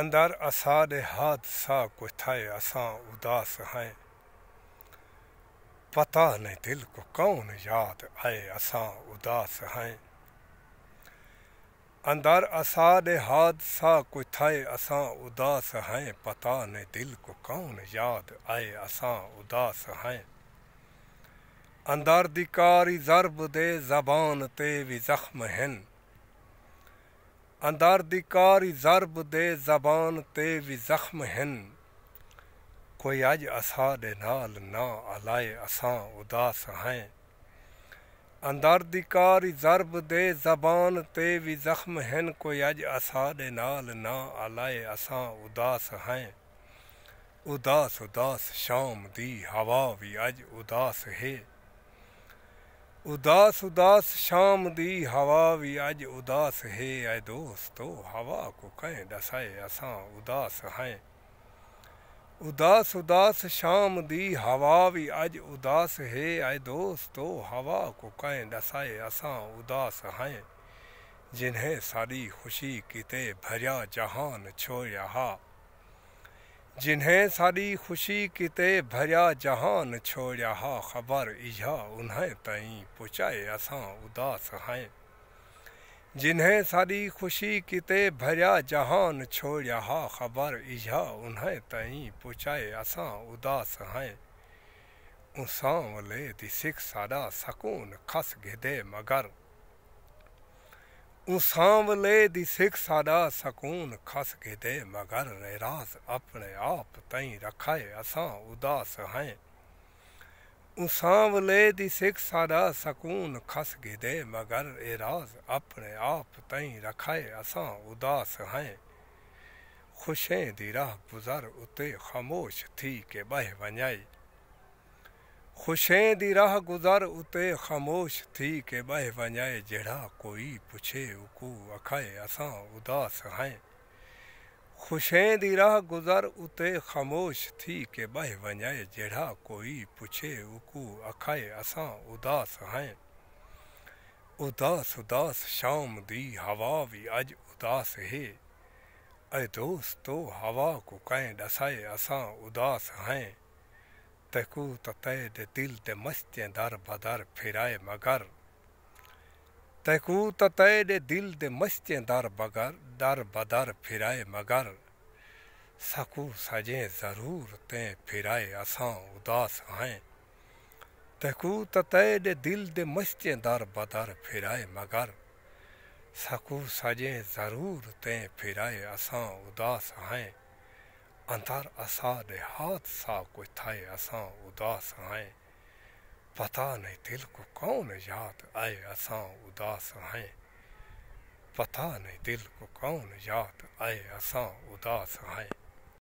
अंदर असा रे हाथ सा कुछ थाए असा उदास हैं पता नहीं दिल को कौन याद आए असा उदास हैं अंदर असा रे हाथ सा कुछ थाए असा उदास हैं पता नहीं दिल को कौन याद आए असा उदास हैं अंदर दिकारी जरब दे जबान ते भी जख्म हैं अंदर अंदारदिकारी जरब दे जबान ते भी ज़ख्म हैं कोई अज असा दे नाल ना अलाए असा उदास हैं अंदारदिकारी जरब दे जबान ते भी ज़ख्म हिन कोई अज असा दे नाल ना अलाए असा उदास हैं उदास उदास शाम दी हवा भी अज उदास है ਉਦਾਸ ਉਦਾਸ ਸ਼ਾਮ ਦੀ ਹਵਾ ਵੀ ਅੱਜ ਉਦਾਸ ਹੈ ਐ ਦੋਸਤੋ ਹਵਾ ਕੋ ਕਹਿ ਦਸਾਏ ਅਸਾਂ ਉਦਾਸ ਹੈ ਉਦਾਸ ਉਦਾਸ ਸ਼ਾਮ ਦੀ ਹਵਾ ਵੀ ਅੱਜ ਉਦਾਸ ਹੈ ਐ ਦੋਸਤੋ ਹਵਾ ਕੋ ਕਹਿ ਦਸਾਏ ਅਸਾਂ ਉਦਾਸ ਹੈ ਜਿਨ੍ਹਾਂ ਸਾਰੀ ਖੁਸ਼ੀ ਕਿਤੇ ਭਰਿਆ ਜਹਾਨ ਛੋਇਆ जिन्हें सारी ख़ुशी किते भरिया जहान छोड़िया ख़बर ईजह उन्हें तई पुचाए असां उदास हैं जिन्हें सारी ख़ुशी किते भरिया जहान छोड़िया ख़बर ईजह उन्हें तई पुचाए असां उदास हैं उसा थी दिसिक साॾा सकून खस गिदे मगर ਉਸਾਂਵਲੇ ਦੀ ਸਿੱਖ ਸਾਡਾ ਸਕੂਨ ਖਸ ਕੇ ਦੇ ਮਗਰ ਰਾਸ ਆਪਣੇ ਆਪ ਤਈ ਰਖਾਏ ਅਸਾਂ ਉਦਾਸ ਹੈ ਉਸਾਂਵਲੇ ਦੀ ਸਿੱਖ ਸਾਡਾ ਸਕੂਨ ਖਸ ਕੇ ਦੇ ਮਗਰ ਰਾਸ ਆਪਣੇ ਆਪ ਤਈ ਰਖਾਏ ਅਸਾਂ ਉਦਾਸ ਹੈ ਖੁਸ਼ੇ ਦੀ ਰਾਹ ਗੁਜ਼ਰ ਉਤੇ ਖਾਮੋਸ਼ ਥੀ ਕੇ ਬਹਿ ਵਣਾਈ ख़ुशेंदी राह गुज़र उते ख़ामोश थी के बह वञाए जड़ा कोई पुछे उकू अखाए असा उदास हाए ख़ुशेंदी राह गुज़र उते ख़ामोश थी के बह वञाए जड़ा कोई पुछे उकू अखाए असा उदास हाए उदास उदास शाम दी हवा भी अज उदास है ऐं दोस्त हवा को कंहिं ॾसाए असां उदास हैं तकू दे दिल दे मस्ते दर बदर फिराए मगर तकू ततैद दिल दे मस्ते दर बगर दर बदर फिराए मगर सकू सजे ज़रूर तें फिराए असा उदास हैं तकू ततैद दिल दे मस्ते दर बदर फिराए मगर सकू सजें ज़रूर तें फिराए असा उदास हैं अंतर दे हाथ सा कोई थाए असा उदास आए पता नहीं दिल को कौन याद आए असा उदास आए पता नहीं दिल को कौन याद आए असा उदास आए